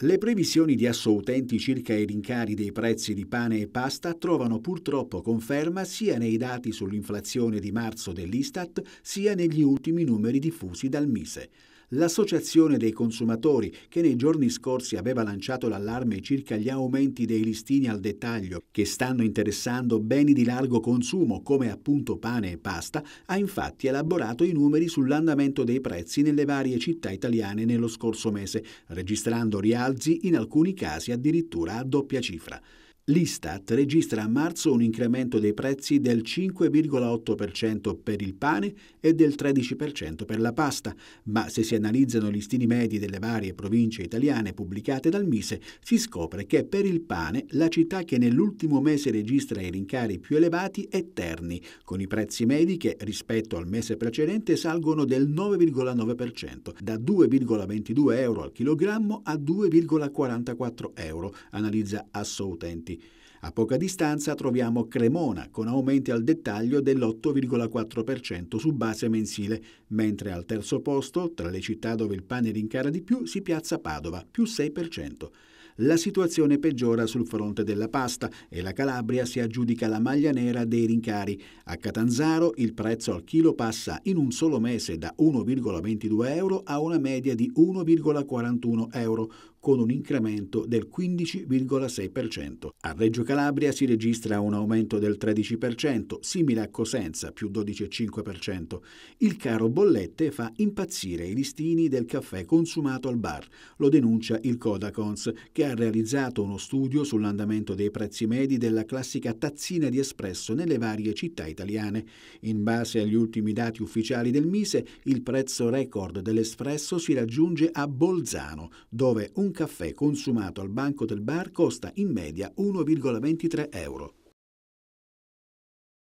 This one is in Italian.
Le previsioni di Assoutenti circa i rincari dei prezzi di pane e pasta trovano purtroppo conferma sia nei dati sull'inflazione di marzo dell'Istat sia negli ultimi numeri diffusi dal Mise. L'Associazione dei consumatori, che nei giorni scorsi aveva lanciato l'allarme circa gli aumenti dei listini al dettaglio che stanno interessando beni di largo consumo come appunto pane e pasta, ha infatti elaborato i numeri sull'andamento dei prezzi nelle varie città italiane nello scorso mese, registrando rialzi in alcuni casi addirittura a doppia cifra. L'Istat registra a marzo un incremento dei prezzi del 5,8% per il pane e del 13% per la pasta, ma se si analizzano gli stili medi delle varie province italiane pubblicate dal Mise, si scopre che per il pane la città che nell'ultimo mese registra i rincari più elevati è Terni, con i prezzi medi che rispetto al mese precedente salgono del 9,9%, da 2,22 euro al chilogrammo a 2,44 euro, analizza Assoutenti. A poca distanza troviamo Cremona con aumenti al dettaglio dell'8,4% su base mensile, mentre al terzo posto, tra le città dove il pane rincara di più, si piazza Padova, più 6% la situazione peggiora sul fronte della pasta e la Calabria si aggiudica la maglia nera dei rincari. A Catanzaro il prezzo al chilo passa in un solo mese da 1,22 euro a una media di 1,41 euro, con un incremento del 15,6%. A Reggio Calabria si registra un aumento del 13%, simile a Cosenza più 12,5%. Il caro bollette fa impazzire i listini del caffè consumato al bar, lo denuncia il Codacons, che ha ha realizzato uno studio sull'andamento dei prezzi medi della classica tazzina di espresso nelle varie città italiane. In base agli ultimi dati ufficiali del Mise, il prezzo record dell'espresso si raggiunge a Bolzano, dove un caffè consumato al banco del bar costa in media 1,23 euro.